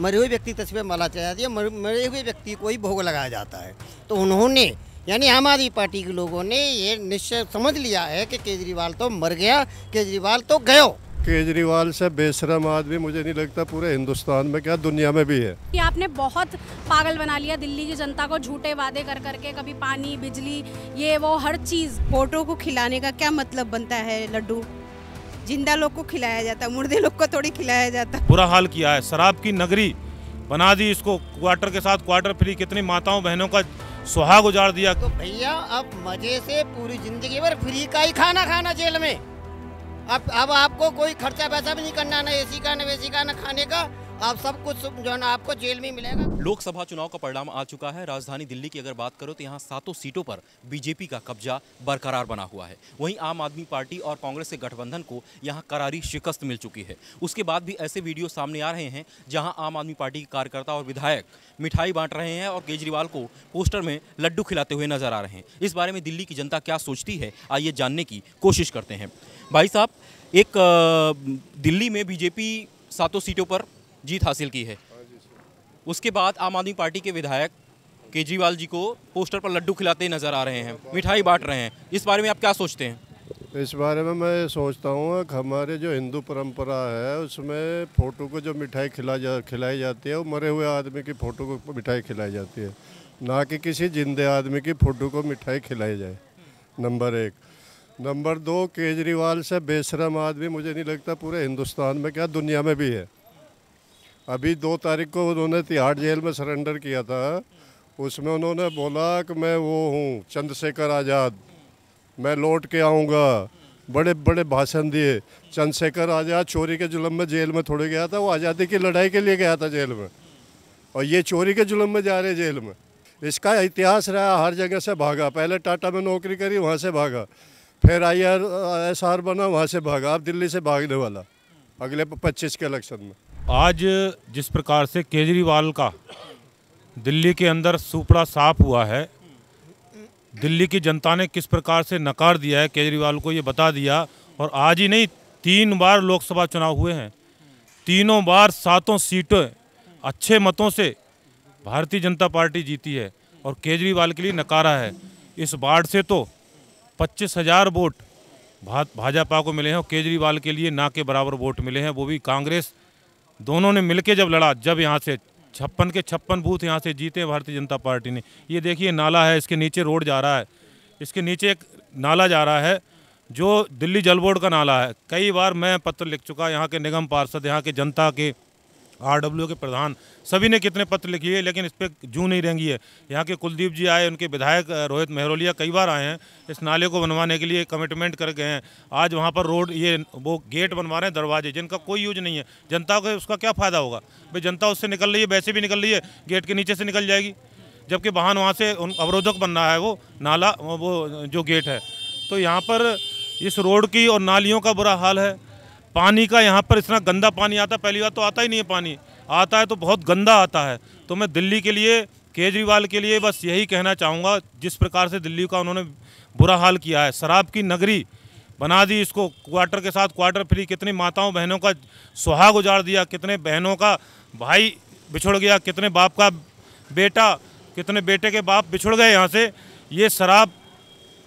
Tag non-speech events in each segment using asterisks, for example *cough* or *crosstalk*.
मरे हुए व्यक्ति की तस्वीर मला जाती है मरे हुए व्यक्ति को ही भोग लगाया जाता है तो उन्होंने यानी आम आदमी पार्टी के लोगों ने ये निश्चय समझ लिया है कि केजरीवाल तो मर गया केजरीवाल तो गयो केजरीवाल से बेशरम आदमी मुझे नहीं लगता पूरे हिंदुस्तान में क्या दुनिया में भी है कि आपने बहुत पागल बना लिया दिल्ली की जनता को झूठे वादे कर करके कभी पानी बिजली ये वो हर चीज़ वोटों को खिलाने का क्या मतलब बनता है लड्डू जिंदा लोग को खिलाया जाता है मुर्दे लोग को थोड़ी खिलाया जाता है बुरा हाल किया है शराब की नगरी बना दी इसको क्वार्टर के साथ क्वार्टर फ्री कितनी माताओं बहनों का सुहाग उजाड़ दिया तो भैया अब मजे से पूरी जिंदगी भर फ्री का ही खाना खाना जेल में अब अब आपको कोई खर्चा पैसा भी नहीं करना ना एसी का ना वैसी का ना खाने का आप सब कुछ जो है ना आपको जेल में मिलेगा लोकसभा चुनाव का परिणाम आ चुका है राजधानी दिल्ली की अगर बात करो तो यहाँ सातों सीटों पर बीजेपी का कब्जा बरकरार बना हुआ है वहीं आम आदमी पार्टी और कांग्रेस के गठबंधन को यहाँ करारी शिकस्त मिल चुकी है उसके बाद भी ऐसे वीडियो सामने आ रहे हैं जहाँ आम आदमी पार्टी के कार्यकर्ता और विधायक मिठाई बांट रहे हैं और केजरीवाल को पोस्टर में लड्डू खिलाते हुए नजर आ रहे हैं इस बारे में दिल्ली की जनता क्या सोचती है आइए जानने की कोशिश करते हैं भाई साहब एक दिल्ली में बीजेपी सातों सीटों पर जीत हासिल की है उसके बाद आम आदमी पार्टी के विधायक केजरीवाल जी को पोस्टर पर लड्डू खिलाते नजर आ रहे हैं मिठाई बांट रहे हैं इस बारे में आप क्या सोचते हैं इस बारे में मैं सोचता हूँ हमारे जो हिंदू परंपरा है उसमें फ़ोटो को जो मिठाई खिला जा खिलाई जाती है वो मरे हुए आदमी की फ़ोटो को मिठाई खिलाई जाती है ना कि किसी जिंदे आदमी की फ़ोटो को मिठाई खिलाई जाए नंबर एक नंबर दो केजरीवाल से बेशरम आदमी मुझे नहीं लगता पूरे हिंदुस्तान में क्या दुनिया में भी है अभी दो तारीख को उन्होंने तिहाड़ जेल में सरेंडर किया था उसमें उन्होंने बोला कि मैं वो हूँ चंद्रशेखर आज़ाद मैं लौट के आऊँगा बड़े बड़े भाषण दिए चंद्रशेखर आज़ाद चोरी के जुल्म में जेल में थोड़े गया था वो आज़ादी की लड़ाई के लिए गया था जेल में और ये चोरी के जुल्म में जा रहे जेल में इसका इतिहास रहा हर जगह से भागा पहले टाटा में नौकरी करी वहाँ से भागा फिर आई आर एस आर बना वहाँ से भागा अब दिल्ली से भागने वाला अगले पच्चीस के इलेक्शन में आज जिस प्रकार से केजरीवाल का दिल्ली के अंदर सुपड़ा साफ हुआ है दिल्ली की जनता ने किस प्रकार से नकार दिया है केजरीवाल को ये बता दिया और आज ही नहीं तीन बार लोकसभा चुनाव हुए हैं तीनों बार सातों सीटें अच्छे मतों से भारतीय जनता पार्टी जीती है और केजरीवाल के लिए नकारा है इस बाढ़ से तो पच्चीस हजार वोट भाजपा को मिले हैं और केजरीवाल के लिए ना के बराबर वोट मिले हैं वो भी कांग्रेस दोनों ने मिलके जब लड़ा जब यहाँ से छप्पन के छप्पन बूथ यहाँ से जीते भारतीय जनता पार्टी ने ये देखिए नाला है इसके नीचे रोड जा रहा है इसके नीचे एक नाला जा रहा है जो दिल्ली जल बोर्ड का नाला है कई बार मैं पत्र लिख चुका यहाँ के निगम पार्षद यहाँ के जनता के आरडब्ल्यू के प्रधान सभी ने कितने पत्र हैं लेकिन इस पर जू नहीं रहेंगी है यहाँ के कुलदीप जी आए उनके विधायक रोहित मेहरोलिया कई बार आए हैं इस नाले को बनवाने के लिए कमिटमेंट कर गए हैं आज वहाँ पर रोड ये वो गेट बनवा रहे हैं दरवाजे जिनका कोई यूज नहीं है जनता को उसका क्या फ़ायदा होगा भाई जनता उससे निकल रही है वैसे भी निकल रही है गेट के नीचे से निकल जाएगी जबकि वाहन वहाँ से उन अवरोधक बन रहा है वो नाला वो जो गेट है तो यहाँ पर इस रोड की और नालियों का बुरा हाल है पानी का यहाँ पर इतना गंदा पानी आता है पहली बार तो आता ही नहीं है पानी आता है तो बहुत गंदा आता है तो मैं दिल्ली के लिए केजरीवाल के लिए बस यही कहना चाहूँगा जिस प्रकार से दिल्ली का उन्होंने बुरा हाल किया है शराब की नगरी बना दी इसको क्वार्टर के साथ क्वार्टर फ्री कितनी माताओं बहनों का सुहाग उजाड़ दिया कितने बहनों का भाई बिछुड़ गया कितने बाप का बेटा कितने बेटे के बाप बिछुड़ गए यहाँ से ये शराब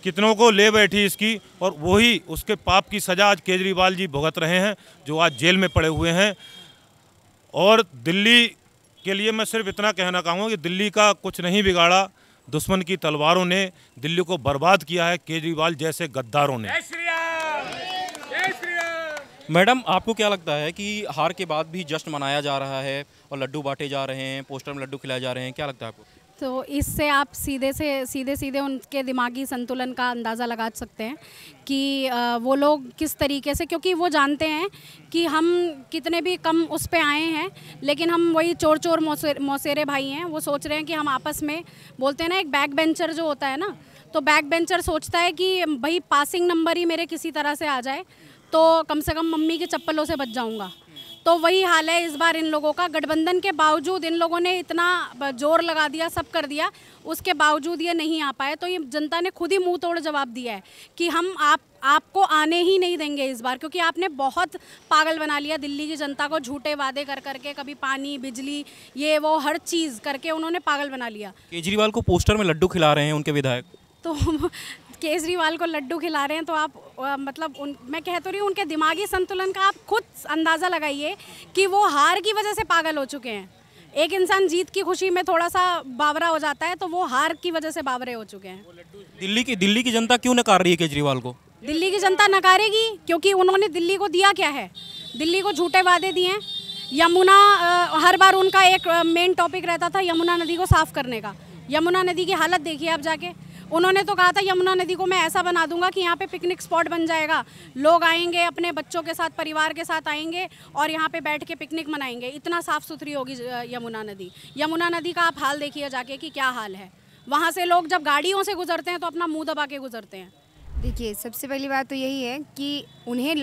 कितनों को ले बैठी इसकी और वही उसके पाप की सज़ा आज केजरीवाल जी भुगत रहे हैं जो आज जेल में पड़े हुए हैं और दिल्ली के लिए मैं सिर्फ इतना कहना चाहूँगा कि दिल्ली का कुछ नहीं बिगाड़ा दुश्मन की तलवारों ने दिल्ली को बर्बाद किया है केजरीवाल जैसे गद्दारों ने मैडम आपको क्या लगता है कि हार के बाद भी जश्न मनाया जा रहा है और लड्डू बांटे जा रहे हैं पोस्टर में लड्डू खिलाए जा रहे हैं क्या लगता है आपको तो इससे आप सीधे से सीधे सीधे उनके दिमागी संतुलन का अंदाज़ा लगा सकते हैं कि वो लोग किस तरीके से क्योंकि वो जानते हैं कि हम कितने भी कम उस पर आए हैं लेकिन हम वही चोर चोर मौसेरे भाई हैं वो सोच रहे हैं कि हम आपस में बोलते हैं ना एक बैक बेंचर जो होता है ना तो बैक बेंचर सोचता है कि भाई पासिंग नंबर ही मेरे किसी तरह से आ जाए तो कम से कम मम्मी के चप्पलों से बच जाऊँगा तो वही हाल है इस बार इन लोगों का गठबंधन के बावजूद इन लोगों ने इतना जोर लगा दिया सब कर दिया उसके बावजूद ये नहीं आ पाए तो ये जनता ने खुद ही मुंह तोड़ जवाब दिया है कि हम आप आपको आने ही नहीं देंगे इस बार क्योंकि आपने बहुत पागल बना लिया दिल्ली की जनता को झूठे वादे कर करके कभी पानी बिजली ये वो हर चीज़ करके उन्होंने पागल बना लिया केजरीवाल को पोस्टर में लड्डू खिला रहे हैं उनके विधायक तो *laughs* केजरीवाल को लड्डू खिला रहे हैं तो आप आ, मतलब उन मैं कह तो रही हूँ उनके दिमागी संतुलन का आप खुद अंदाज़ा लगाइए कि वो हार की वजह से पागल हो चुके हैं एक इंसान जीत की खुशी में थोड़ा सा बावरा हो जाता है तो वो हार की वजह से बावरे हो चुके हैं दिल्ली की दिल्ली की जनता क्यों नकार रही है केजरीवाल को दिल्ली की जनता नकारेगी क्योंकि उन्होंने दिल्ली को दिया क्या है दिल्ली को झूठे वादे दिए हैं यमुना हर बार उनका एक मेन टॉपिक रहता था यमुना नदी को साफ़ करने का यमुना नदी की हालत देखिए आप जाके उन्होंने तो कहा था यमुना नदी को मैं ऐसा बना दूंगा कि यहाँ पे पिकनिक स्पॉट बन जाएगा लोग आएंगे अपने बच्चों के साथ परिवार के साथ आएंगे और यहाँ पे बैठ के पिकनिक मनाएंगे इतना साफ़ सुथरी होगी यमुना नदी यमुना नदी का आप हाल देखिए जाके कि क्या हाल है वहाँ से लोग जब गाड़ियों से गुजरते हैं तो अपना मुँह दबा के गुजरते हैं देखिए सबसे पहली बात तो यही है कि उन्हें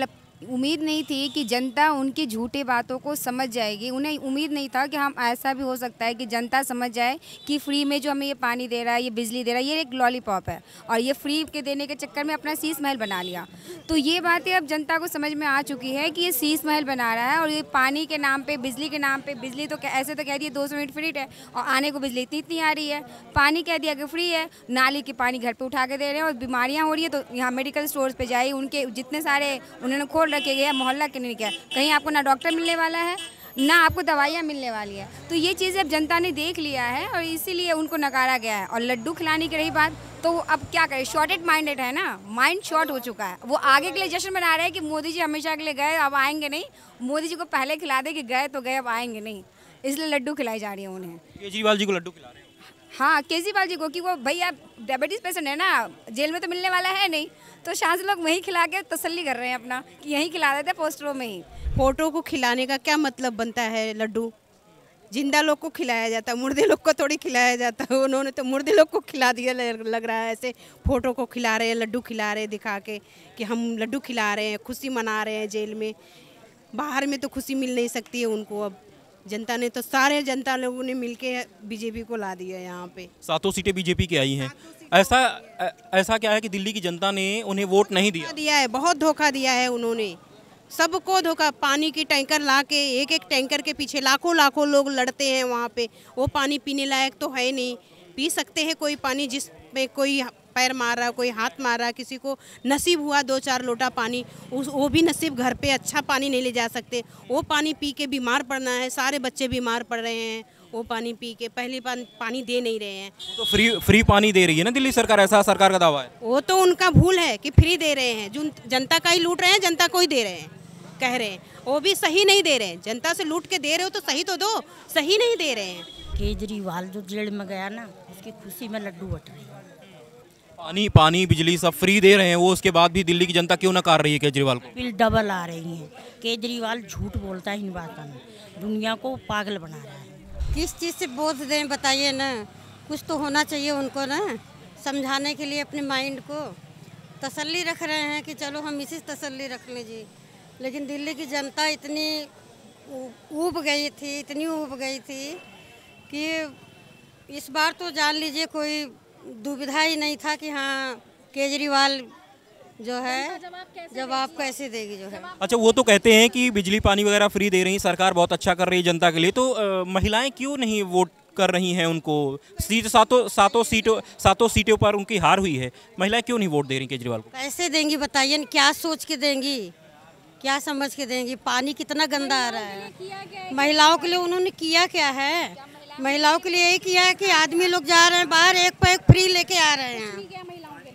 उम्मीद नहीं थी कि जनता उनकी झूठे बातों को समझ जाएगी उन्हें उम्मीद नहीं था कि हम ऐसा भी हो सकता है कि जनता समझ जाए कि फ्री में जो हमें ये पानी दे रहा है ये बिजली दे रहा है ये एक लॉलीपॉप है और ये फ्री के देने के चक्कर में अपना शीस महल बना लिया तो ये बातें अब जनता को समझ में आ चुकी है कि ये शीस महल बना रहा है और ये पानी के नाम पर बिजली के नाम पर बिजली तो ऐसे तो कह दिए दो सौ फ्री है और आने को बिजली इतनी इतनी आ रही है पानी कह दिया कि फ्री है नाली के पानी घर पर उठा के दे रहे हैं और बीमारियाँ हो रही है तो यहाँ मेडिकल स्टोर्स पर जाए उनके जितने सारे उन्होंने खोल छोड़ रखे गया मोहल्ला क्लिनिक है कहीं आपको ना डॉक्टर मिलने वाला है ना आपको दवाइयाँ मिलने वाली है तो ये चीज़ अब जनता ने देख लिया है और इसीलिए उनको नकारा गया है और लड्डू खिलाने की रही बात तो अब क्या करें शॉर्टेड माइंडेड है ना माइंड शॉर्ट हो चुका है वो आगे के लिए जश्न मना रहे हैं कि मोदी जी हमेशा के लिए गए अब आएंगे नहीं मोदी जी को पहले खिला दे कि गए तो गए अब आएंगे नहीं इसलिए लड्डू खिलाई जा रही है उन्हें केजरीवाल जी को लड्डू खिला रहे हैं हाँ केजरीवाल जी को कि वो भैया डायबिटीज़ पेशेंट है ना जेल में तो मिलने वाला है नहीं तो शाह लोग वहीं खिला के तसल्ली कर रहे हैं अपना कि यहीं खिला देते हैं पोस्टरों में ही फोटो को खिलाने का क्या मतलब बनता है लड्डू जिंदा लोग को खिलाया जाता है मुर्दे लोग को थोड़ी खिलाया जाता है *laughs* उन्होंने तो मुर्दे लोग को खिला दिया लग रहा है ऐसे फोटो को खिला रहे हैं लड्डू खिला रहे दिखा के कि हम लड्डू खिला रहे हैं खुशी मना रहे हैं जेल में बाहर में तो खुशी मिल नहीं सकती है उनको अब जनता ने तो सारे जनता लोगों ने मिलके बीजेपी को ला दिया यहाँ पे सातों सीटें बीजेपी की आई हैं ऐसा ऐसा क्या है कि दिल्ली की जनता ने उन्हें वोट नहीं दिया दिया है बहुत धोखा दिया है उन्होंने सबको धोखा पानी की टैंकर ला के एक एक टैंकर के पीछे लाखों लाखों लोग लड़ते हैं वहाँ पे वो पानी पीने लायक तो है नहीं पी सकते हैं कोई पानी जिस कोई पैर मार रहा कोई हाथ मार रहा किसी को नसीब हुआ दो चार लोटा पानी उस वो भी नसीब घर पे अच्छा पानी नहीं ले जा सकते वो पानी पी के बीमार पड़ना है सारे बच्चे बीमार पड़ रहे हैं वो पानी पी के पहले पानी दे नहीं रहे हैं तो फ्री फ्री पानी दे रही है ना दिल्ली सरकार ऐसा सरकार का दावा है वो तो उनका भूल है कि फ्री दे रहे हैं जनता का ही लूट रहे हैं जनता को ही दे रहे हैं कह रहे हैं वो भी सही नहीं दे रहे हैं जनता से लूट के दे रहे हो तो सही तो दो सही नहीं दे रहे हैं केजरीवाल जो जेल में गया ना उसकी खुशी में लड्डू बट रही पानी पानी बिजली सब फ्री दे रहे हैं वो उसके बाद भी दिल्ली की जनता क्यों ना कर रही है केजरीवाल को बिल डबल आ रही है केजरीवाल झूठ बोलता है इन बातों में दुनिया को पागल बना रहा है किस चीज़ से बोझ दें बताइए ना कुछ तो होना चाहिए उनको ना समझाने के लिए अपने माइंड को तसल्ली रख रहे हैं कि चलो हम इसी तसल्ली रख लीजिए लेकिन दिल्ली की जनता इतनी ऊब गई थी इतनी ऊब गई थी कि इस बार तो जान लीजिए कोई दुविधा ही नहीं था कि हाँ केजरीवाल जो है अच्छा, जब आप कैसे देगी जो है अच्छा वो तो कहते हैं कि बिजली पानी वगैरह फ्री दे रही है सरकार बहुत अच्छा कर रही है जनता के लिए तो आ, महिलाएं क्यों नहीं वोट कर रही हैं उनको सीट सातों सातों सीटों सातों सीटों पर उनकी हार हुई है महिलाएं क्यों नहीं वोट दे रही केजरीवाल को कैसे देंगी बताइए क्या सोच के देंगी क्या समझ के देंगी पानी कितना गंदा आ रहा है महिलाओं के लिए उन्होंने किया क्या है महिलाओं के लिए यही किया है कि आदमी लोग जा रहे हैं बाहर एक पर एक फ्री लेके आ रहे हैं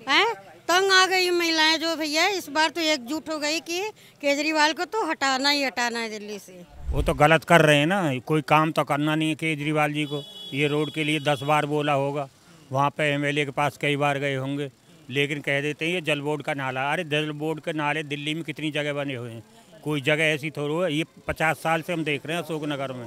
हैं तंग आ गई महिलाएं जो भैया इस बार तो एकजुट हो गई कि केजरीवाल को तो हटाना ही हटाना है दिल्ली से वो तो गलत कर रहे हैं ना कोई काम तो करना नहीं है केजरीवाल जी को ये रोड के लिए दस बार बोला होगा वहाँ पे एम के पास कई बार गए होंगे लेकिन कह देते हैं ये जल बोर्ड का नाला अरे जल बोर्ड के नाले दिल्ली में कितनी जगह बने हुए हैं कोई जगह ऐसी थोड़ी है ये पचास साल से हम देख रहे हैं अशोकनगर में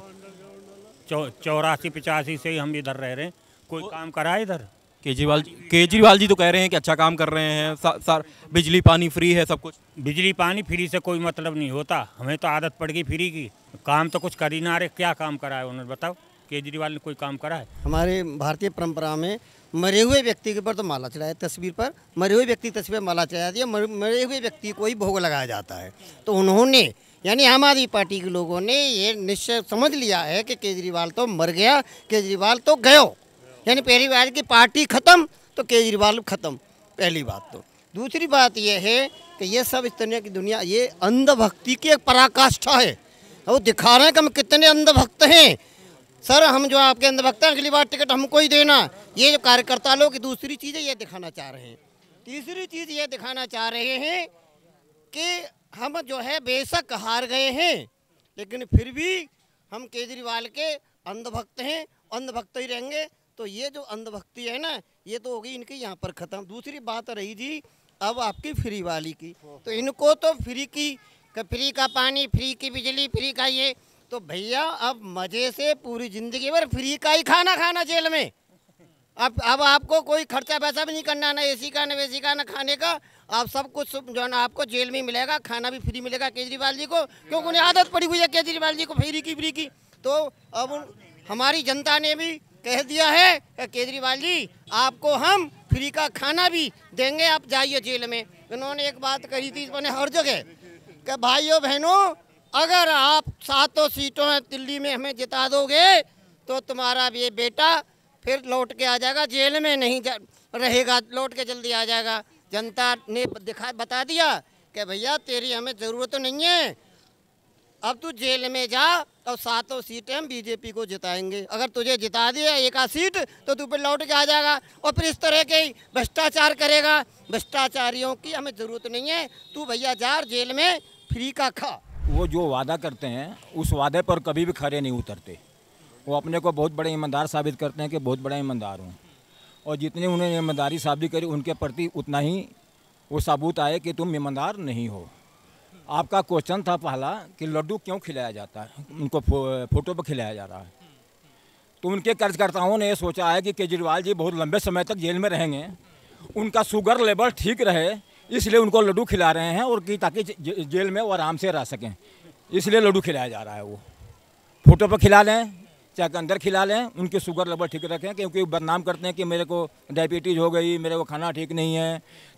चौरासी पचासी से ही हम इधर रह रहे हैं कोई काम करा इधर केजरीवाल केजरीवाल जी तो कह रहे हैं कि अच्छा काम कर रहे हैं सर सा, बिजली पानी फ्री है सब कुछ बिजली पानी फ्री से कोई मतलब नहीं होता हमें तो आदत पड़ गई फ्री की काम तो कुछ कर ही ना रहे क्या काम करा है उन्होंने बताओ केजरीवाल ने कोई काम करा है हमारे भारतीय परंपरा में मरे हुए व्यक्ति के ऊपर तो माला चढ़ाया तस्वीर पर मरे हुए व्यक्ति तस्वीर माला चढ़ा दिया मरे हुए व्यक्ति को ही भोग लगाया जाता है तो उन्होंने यानी आम आदमी पार्टी के लोगों ने ये निश्चय समझ लिया है कि केजरीवाल तो मर गया केजरीवाल तो गयो यानी पहली बार की पार्टी ख़त्म तो केजरीवाल ख़त्म पहली बात तो दूसरी बात यह है कि ये सब इस तरह की दुनिया ये अंधभक्ति की एक पराकाष्ठा है वो दिखा रहे हैं कि हम कितने अंधभक्त हैं सर हम जो आपके अंधभक्त हैं अगली बार टिकट हमको ही देना ये जो कार्यकर्ता लोग दूसरी चीज़ें ये दिखाना चाह रहे हैं तीसरी चीज़ ये दिखाना चाह रहे हैं कि हम जो है बेशक हार गए हैं लेकिन फिर भी हम केजरीवाल के अंधभक्त हैं अंधभक्त ही रहेंगे तो ये जो अंधभक्ति है ना ये तो होगी इनकी यहाँ पर ख़त्म दूसरी बात रही जी अब आपकी फ्री वाली की तो इनको तो फ्री की फ्री का पानी फ्री की बिजली फ्री का ये तो भैया अब मज़े से पूरी ज़िंदगी भर फ्री का ही खाना खाना जेल में अब अब आपको कोई खर्चा पैसा भी नहीं करना ना एसी का ना वैसी का ना खाने का आप सब कुछ जो है ना आपको जेल में मिलेगा खाना भी फ्री मिलेगा केजरीवाल जी को क्योंकि उन्हें आदत पड़ी हुई है केजरीवाल जी को फ्री की फ्री की तो अब हमारी जनता ने भी कह दिया है कि केजरीवाल जी आपको हम फ्री का खाना भी देंगे आप जाइए जेल में उन्होंने एक बात करी थी मैंने हर जगह कि भाइयों बहनों अगर आप सातों सीटों दिल्ली में हमें जिता दोगे तो तुम्हारा ये बेटा फिर लौट के आ जाएगा जेल में नहीं जा, रहेगा लौट के जल्दी आ जाएगा जनता ने दिखा बता दिया कि भैया तेरी हमें ज़रूरत तो नहीं है अब तू जेल में जा और सातों सीटें हम बीजेपी को जिताएंगे अगर तुझे जिता दिया एक आध सीट तो तू फिर लौट के आ जाएगा और फिर इस तरह के भ्रष्टाचार करेगा भ्रष्टाचारियों की हमें ज़रूरत नहीं है तू भैया जा जेल में फ्री का खा वो जो वादा करते हैं उस वादे पर कभी भी खड़े नहीं उतरते वो अपने को बहुत बड़े ईमानदार साबित करते हैं कि बहुत बड़ा ईमानदार हूँ और जितने उन्होंने ईमानदारी साबित करी उनके प्रति उतना ही वो सबूत आए कि तुम ईमानदार नहीं हो आपका क्वेश्चन था पहला कि लड्डू क्यों खिलाया जाता है उनको फो, फोटो पर खिलाया जा रहा है तो उनके कार्यकर्ताओं ने सोचा है कि केजरीवाल जी बहुत लंबे समय तक जेल में रहेंगे उनका शुगर लेवल ठीक रहे इसलिए उनको लड्डू खिला रहे हैं और कि ताकि जेल में वो आराम से रह सकें इसलिए लड्डू खिलाया जा रहा है वो फोटो पर खिला लें चाहे तो अंदर खिला लें उनके शुगर लेवल ठीक रखें क्योंकि बदनाम करते हैं कि मेरे को डायबिटीज़ हो गई मेरे को खाना ठीक नहीं है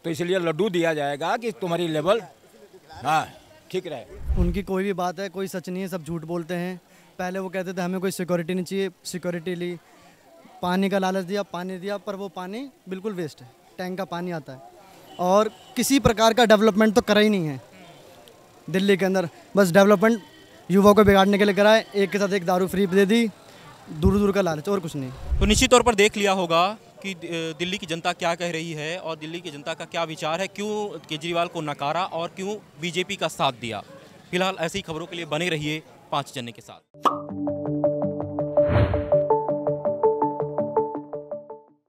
तो इसलिए लड्डू दिया जाएगा कि तुम्हारी लेवल हाँ ठीक रहे उनकी कोई भी बात है कोई सच नहीं है सब झूठ बोलते हैं पहले वो कहते थे हमें कोई सिक्योरिटी नहीं चाहिए सिक्योरिटी ली पानी का लालच दिया पानी दिया पर वो पानी बिल्कुल वेस्ट है टैंक का पानी आता है और किसी प्रकार का डेवलपमेंट तो करा ही नहीं है दिल्ली के अंदर बस डेवलपमेंट युवाओं को बिगाड़ने के लिए कराए एक के साथ एक दारू फ्री दे दी दूर दूर का लालच और कुछ नहीं तो निश्चित तौर पर देख लिया होगा कि दिल्ली की जनता क्या कह रही है और दिल्ली की जनता का क्या विचार है क्यों केजरीवाल को नकारा और क्यों बीजेपी का साथ दिया फिलहाल ऐसी खबरों के लिए बने रहिए पाँच जने के साथ